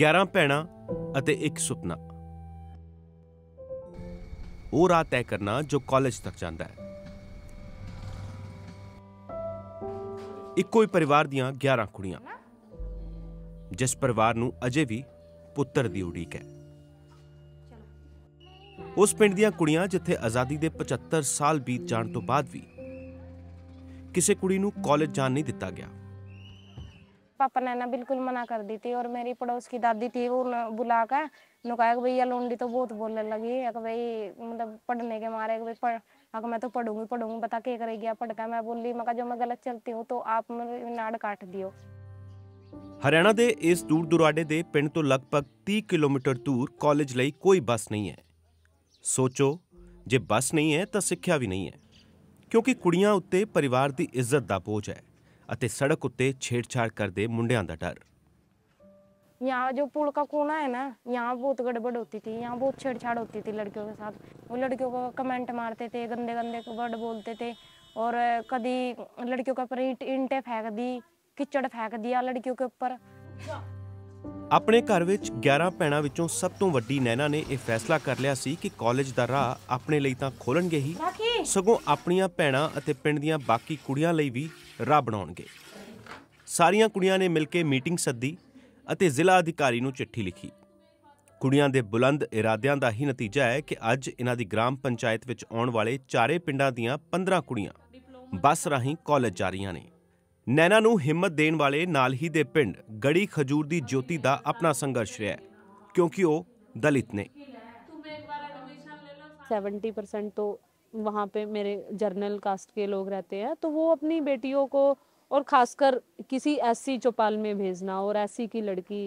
11 ਭੈਣਾਂ ਅਤੇ ਇੱਕ ਸੁਪਨਾ ਉਹ ਰਾਤ ਤੈਅ ਕਰਨਾ ਜੋ ਕਾਲਜ ਤੱਕ ਜਾਂਦਾ ਹੈ ਇੱਕੋ ਹੀ ਪਰਿਵਾਰ ਦੀਆਂ 11 ਕੁੜੀਆਂ ਜਿਸ ਪਰਿਵਾਰ ਨੂੰ ਅਜੇ ਵੀ ਪੁੱਤਰ ਦੀ ਉਡੀਕ ਹੈ ਉਸ ਪਿੰਡ ਦੀਆਂ ਕੁੜੀਆਂ ਜਿੱਥੇ ਆਜ਼ਾਦੀ ਦੇ 75 ਸਾਲ ਬੀਤ ਜਾਣ ਤੋਂ ਬਾਅਦ ਵੀ ਕਿਸੇ ਕੁੜੀ ਨੂੰ ਕਾਲਜ ਜਾਣ ਨਹੀਂ ਦਿੱਤਾ ਗਿਆ पापा ने ना बिल्कुल मना कर दी थी और मेरी पड़ोस की दादी थी वो बुला कर नुकाया कि भैया लोंडी तो बहुत बोलने लगी है कि भाई मतलब पढ़ने के मारे भाई पढ़ अगर मैं तो पढ़ूंगी पढ़ूंगी बता के कर गया पढ़का मैं बोली मैं जो मैं गलत चलती हूँ तो आप मेरी नाड़ काट दियो ਹਰਿਆਣਾ ਦੇ ਇਸ ਦੂਰ ਦੁਰਾਡੇ ਦੇ ਪਿੰਡ ਤੋਂ ਲਗਭਗ 30 ਕਿਲੋਮੀਟਰ ਦੂਰ ਕਾਲਜ ਲਈ ਕੋਈ ਬੱਸ ਨਹੀਂ ਹੈ ਸੋਚੋ ਜੇ ਬੱਸ ਨਹੀਂ ਹੈ ਤਾਂ ਸਿੱਖਿਆ ਵੀ ਨਹੀਂ ਹੈ ਕਿਉਂਕਿ ਕੁੜੀਆਂ ਉੱਤੇ ਪਰਿਵਾਰ ਦੀ ਇੱਜ਼ਤ ਦਾ ਬੋਝ ਹੈ ਅਤੇ ਸੜਕ ਉੱਤੇ ਛੇੜਛਾੜ ਕਰਦੇ ਮੁੰਡਿਆਂ ਦਾ ਡਰ ਯਾਂ ਜੋ ਪੁਲ ਕਾ ਕੋਨਾ ਹੈ ਨਾ ਯਾਂ ਬਹੁਤ ਗੜਬੜ ਹੁੰਦੀ ਸੀ ਯਾਂ ਬਹੁਤ ਛੇੜਛਾੜ ਹੁੰਦੀ ਸੀ ਲੜਕੀਆਂ ਦੇ ਸਾਥ ਉਹ ਲੜਕੀਆਂ ਕੋ ਕਮੈਂਟ ਮਾਰਦੇ ਤੇ ਗੰਦੇ ਗੰਦੇ ਕਬੜ ਬੋਲਦੇ ਤੇ ਔਰ ਕਦੀ ਲੜਕੀਆਂ ਕਾ ਪ੍ਰਿੰਟ ਇੰਟੇ ਫੈਕਦੀ ਕਿਚੜ ਫੈਕਦੀ ਆ ਲੜਕੀਆਂ ਕੇ ਉੱਪਰ ਆਪਣੇ ਘਰ ਵਿੱਚ 11 ਭੈਣਾਂ ਵਿੱਚੋਂ ਸਭ ਤੋਂ ਵੱਡੀ ਨੈਨਾ ਨੇ ਇਹ ਫੈਸਲਾ ਕਰ ਲਿਆ ਸੀ ਕਿ ਕਾਲਜ ਦਾ ਰਾਹ ਆਪਣੇ ਲਈ ਤਾਂ ਖੋਲਣਗੇ ਹੀ ਸਗੋਂ ਆਪਣੀਆਂ ਭੈਣਾਂ ਅਤੇ ਪਿੰਡ ਦੀਆਂ ਬਾਕੀ ਕੁੜੀਆਂ ਲਈ ਵੀ ਰਾਹ ਬਣਾਉਣਗੇ ਸਾਰੀਆਂ ਕੁੜੀਆਂ ਨੇ ਮਿਲ ਕੇ ਮੀਟਿੰਗ ਸੱਦੀ ਅਤੇ ਜ਼ਿਲ੍ਹਾ ਅਧਿਕਾਰੀ ਨੂੰ ਚਿੱਠੀ ਲਿਖੀ ਕੁੜੀਆਂ ਦੇ ਬੁਲੰਦ ਇਰਾਦਿਆਂ ਦਾ ਹੀ ਨਤੀਜਾ ਹੈ ਕਿ ਅੱਜ ਇਹਨਾਂ ਦੀ ਗ੍ਰਾਮ ਪੰਚਾਇਤ ਵਿੱਚ ਆਉਣ ਵਾਲੇ ਚਾਰੇ ਪਿੰਡਾਂ ਦੀਆਂ 15 ਕੁੜੀਆਂ ਬੱਸ ਰਾਹੀਂ ਕਾਲਜ ਜਾ ਰਹੀਆਂ ਨੇ ਨੈਣਾ ਨੂੰ ਹਿੰਮਤ ਦੇਣ ਵਾਲੇ ਨਾਲ ਹੀ ਦੇ ਪਿੰਡ ਗੜੀ ਖਜੂਰ ਦੀ ਜੋਤੀ ਦਾ ਆਪਣਾ ਸੰਘਰਸ਼ ਰਿਹਾ ਕਿਉਂਕਿ ਉਹ ਦਲਿਤ ਨੇ 70% ਤੋਂ वहाँ पे मेरे जर्नल कास्ट के लोग रहते हैं तो वो अपनी बेटियों को और खासकर किसी ऐसी चौपाल में भेजना और ऐसी की लड़की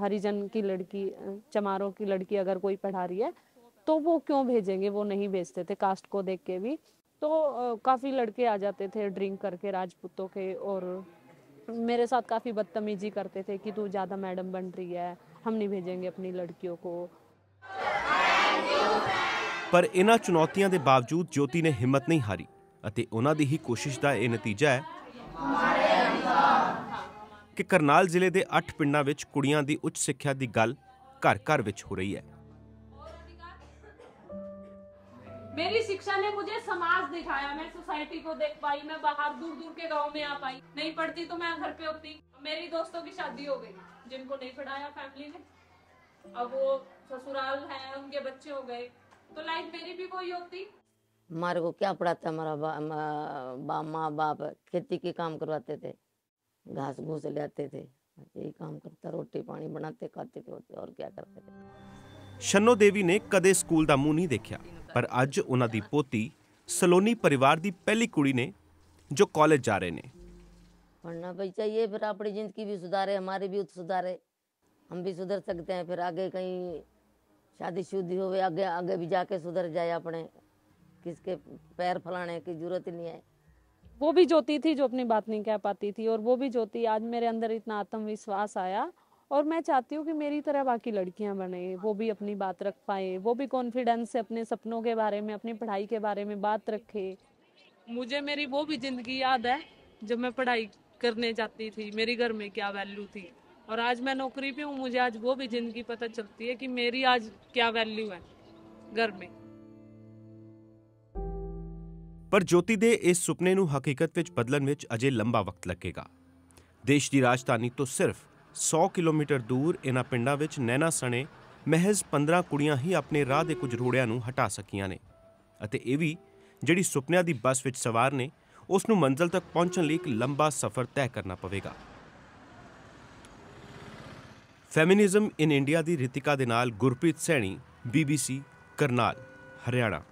हरिजन की लड़की चमारों की लड़की अगर कोई पढ़ा रही है तो वो क्यों भेजेंगे वो नहीं भेजते थे कास्ट को देख के भी तो काफ़ी लड़के आ जाते थे ड्रिंक करके राजपूतों के और मेरे साथ काफ़ी बदतमीजी करते थे कि तू ज़्यादा मैडम बन रही है हम नहीं भेजेंगे अपनी लड़कियों को ਪਰ ਇਹਨਾਂ ਚੁਣੌਤੀਆਂ ਦੇ ਬਾਵਜੂਦ ਜੋਤੀ ਨੇ ਹਿੰਮਤ ਨਹੀਂ ਹਾਰੀ ਅਤੇ ਉਹਨਾਂ ਦੀ ਹੀ ਕੋਸ਼ਿਸ਼ ਦਾ ਇਹ ਨਤੀਜਾ ਹੈ ਕਿ ਕਰਨਾਲ ਜ਼ਿਲ੍ਹੇ ਦੇ 8 ਪਿੰਡਾਂ ਵਿੱਚ ਕੁੜੀਆਂ ਦੀ ਉੱਚ ਸਿੱਖਿਆ ਦੀ ਗੱਲ ਘਰ-ਘਰ ਵਿੱਚ ਹੋ ਰਹੀ ਹੈ मेरी शिक्षा ने मुझे समाज दिखाया मैं सोसाइटी को देख पाई मैं बाहर दूर दूर के गाँव में आ पाई नहीं पढ़ती तो मैं घर पे होती मेरी दोस्तों की शादी हो गई जिनको नहीं पढ़ाया फैमिली ने अब वो ससुराल है उनके बच्चे हो गए तो लाइफ मेरी भी वही होती हमारे को क्या पढ़ाता हमारा बा, बा, माँ बाप खेती के काम करवाते थे घास घूस ले आते थे यही काम करता रोटी पानी बनाते खाते पीते और क्या करते थे ਸ਼ੰਨੋ ਦੇਵੀ ਨੇ ਕਦੇ ਸਕੂਲ ਦਾ ਮੂੰਹ ਨਹੀਂ ਦੇਖਿਆ ਪਰ ਅੱਜ ਉਹਨਾਂ ਦੀ ਪੋਤੀ ਸਲੋਨੀ ਪਰਿਵਾਰ ਦੀ ਪਹਿਲੀ ਕੁੜੀ ਨੇ ਜੋ ਕਾਲਜ ਜਾ ਰਹੇ पढ़ना भी चाहिए फिर अपनी ज़िंदगी भी सुधारे हमारी भी सुधारे हम भी सुधर सकते हैं फिर आगे कहीं शादी शुदी हो आगे आगे भी जाके सुधर जाए अपने किसके पैर फलाने की जरूरत ही नहीं है वो भी ज्योति थी जो अपनी बात नहीं कह पाती थी और वो भी ज्योति आज मेरे अंदर इतना आत्मविश्वास आया और मैं चाहती हूँ कि मेरी तरह बाकी लड़कियाँ बने वो भी अपनी बात रख पाए वो भी कॉन्फिडेंस से अपने सपनों के बारे में अपनी पढ़ाई के बारे में बात रखे मुझे मेरी वो भी जिंदगी याद है जब मैं पढ़ाई करने जाती थी मेरे घर में क्या वैल्यू थी और आज मैं नौकरी पे हूँ मुझे आज वो भी जिंदगी पता चलती है कि मेरी आज क्या वैल्यू है घर में ਪਰ ਜੋਤੀ ਦੇ ਇਸ ਸੁਪਨੇ ਨੂੰ ਹਕੀਕਤ ਵਿੱਚ ਬਦਲਣ ਵਿੱਚ ਅਜੇ ਲੰਬਾ ਵਕਤ ਲੱਗੇਗਾ ਦੇਸ਼ ਦੀ ਰਾਜਧਾਨੀ ਤੋਂ ਸਿਰਫ 100 ਕਿਲੋਮੀਟਰ ਦੂਰ ਇਹਨਾਂ ਪਿੰਡਾਂ ਵਿੱਚ ਨੈਣਾ ਸਣੇ ਮਹਿਜ਼ 15 ਕੁੜੀਆਂ ਹੀ ਆਪਣੇ ਰਾਹ ਦੇ ਕੁਝ ਰੋੜਿਆਂ ਨੂੰ ਹਟਾ ਸਕੀਆਂ ਨੇ ਅਤੇ ਇਹ ਵੀ ਜਿਹੜੀ ਸੁਪਨਿਆਂ ਦੀ ਬੱਸ ਵਿੱਚ ਸਵਾਰ ਨੇ ਉਸ ਨੂੰ ਮੰਜ਼ਲ ਤੱਕ ਪਹੁੰਚਣ ਲਈ ਇੱਕ ਲੰਬਾ ਸਫ਼ਰ ਤੈਅ ਕਰਨਾ ਪਵੇਗਾ ਫੈਮਿਨਿਜ਼ਮ ਇਨ ਇੰਡੀਆ ਦੀ ਰਿਤਿਕਾ ਦੇ ਨਾਲ ਗੁਰਪ੍ਰੀਤ ਸੈਣੀ ਬੀਬੀਸੀ ਕਰਨਾਲ ਹਰਿਆਣਾ